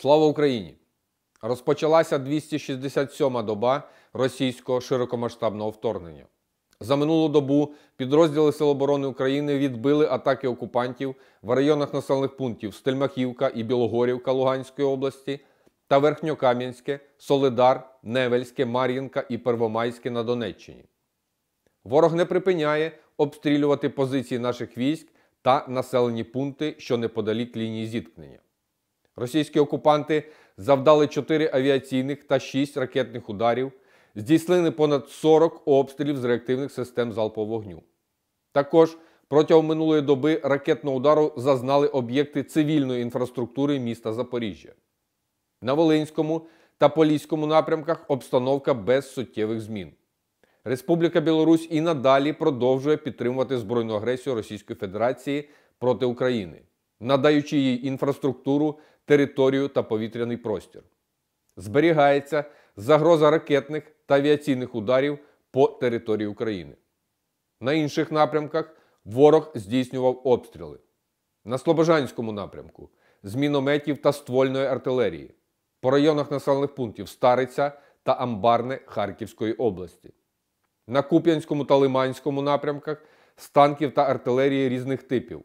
Слава Україні! Розпочалася 267-ма доба російського широкомасштабного вторгнення. За минулу добу підрозділи Сил оборони України відбили атаки окупантів в районах населених пунктів Стельмахівка і Білогорівка Луганської області та Верхньокам'янське, Солидар, Невельське, Мар'їнка і Первомайське на Донеччині. Ворог не припиняє обстрілювати позиції наших військ та населені пункти, що неподалік лінії зіткнення. Російські окупанти завдали 4 авіаційних та 6 ракетних ударів, здійснили понад 40 обстрілів з реактивних систем залпового вогню. Також протягом минулої доби ракетного удару зазнали об'єкти цивільної інфраструктури міста Запоріжжя. На Волинському та Поліському напрямках обстановка без суттєвих змін. Республіка Білорусь і надалі продовжує підтримувати збройну агресію Російської Федерації проти України надаючи їй інфраструктуру, територію та повітряний простір. Зберігається загроза ракетних та авіаційних ударів по території України. На інших напрямках ворог здійснював обстріли. На Слобожанському напрямку з мінометів та ствольної артилерії, по районах населених пунктів Стариця та Амбарне Харківської області. На Куп'янському та Лиманському напрямках з танків та артилерії різних типів,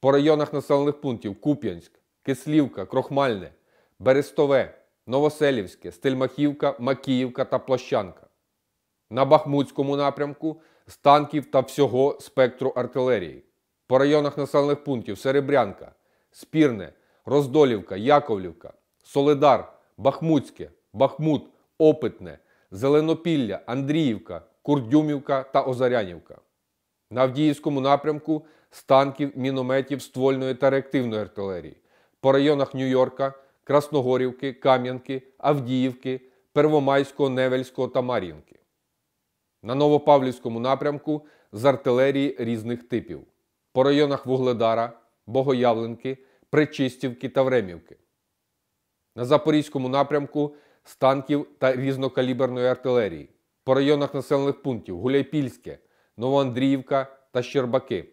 по районах населених пунктів Куп'янськ, Кислівка, Крохмальне, Берестове, Новоселівське, Стельмахівка, Макіївка та Площанка. На Бахмутському напрямку з танків та всього спектру артилерії. По районах населених пунктів Серебрянка, Спірне, Роздолівка, Яковлівка, Солидар, Бахмутське, Бахмут, Опитне, Зеленопілля, Андріївка, Курдюмівка та Озарянівка. На Авдіївському напрямку з танків, мінометів, ствольної та реактивної артилерії. По районах Нью-Йорка, Красногорівки, Кам'янки, Авдіївки, Первомайського, Невельського та Мар'їнки. На Новопавлівському напрямку з артилерії різних типів. По районах Вугледара, Богоявленки, Причистівки та Времівки. На Запорізькому напрямку з танків та різнокаліберної артилерії. По районах населених пунктів Гуляйпільське, Новоандріївка та Щербаки.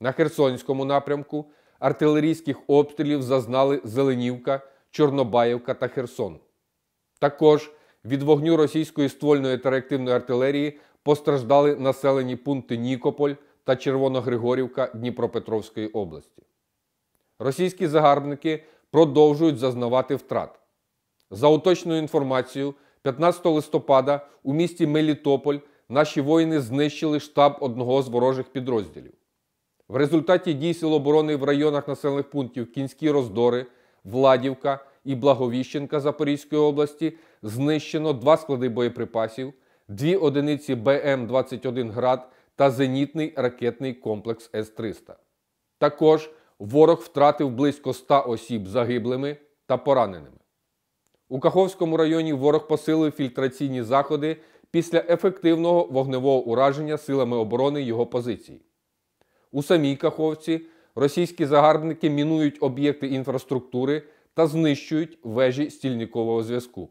На Херсонському напрямку артилерійських обстрілів зазнали Зеленівка, Чорнобаївка та Херсон. Також від вогню російської ствольної та реактивної артилерії постраждали населені пункти Нікополь та Червоногригорівка Дніпропетровської області. Російські загарбники продовжують зазнавати втрат. За уточною інформацією, 15 листопада у місті Мелітополь наші воїни знищили штаб одного з ворожих підрозділів. В результаті дій сил оборони в районах населених пунктів Кінські Роздори, Владівка і Благовіщенка Запорізької області знищено два склади боєприпасів, дві одиниці БМ-21 град та зенітний ракетний комплекс С-300. Також ворог втратив близько 100 осіб загиблими та пораненими. У Каховському районі ворог посилив фільтраційні заходи після ефективного вогневого ураження силами оборони його позиції. У самій Каховці російські загарбники мінують об'єкти інфраструктури та знищують вежі стільникового зв'язку.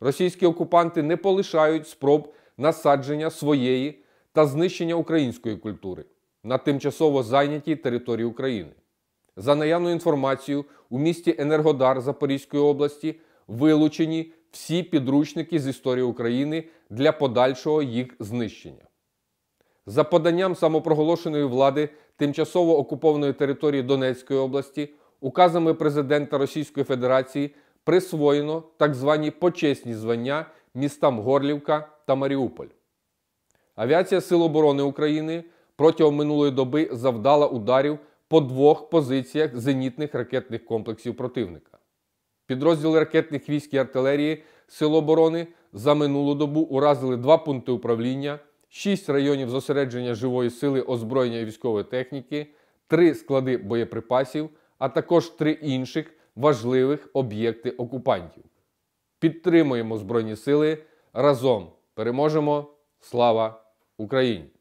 Російські окупанти не полишають спроб насадження своєї та знищення української культури на тимчасово зайнятій території України. За наявною інформацією, у місті Енергодар Запорізької області вилучені всі підручники з історії України для подальшого їх знищення. За поданням самопроголошеної влади тимчасово окупованої території Донецької області, указами президента Російської Федерації присвоєно так звані почесні звання містам Горлівка та Маріуполь. Авіація Сил оборони України протягом минулої доби завдала ударів по двох позиціях зенітних ракетних комплексів противника. Підрозділи ракетних військ і артилерії Сил оборони за минулу добу уразили два пункти управління. 6 районів зосередження живої сили озброєння і військової техніки, 3 склади боєприпасів, а також 3 інших важливих об'єкти окупантів. Підтримуємо Збройні сили разом переможемо! Слава Україні!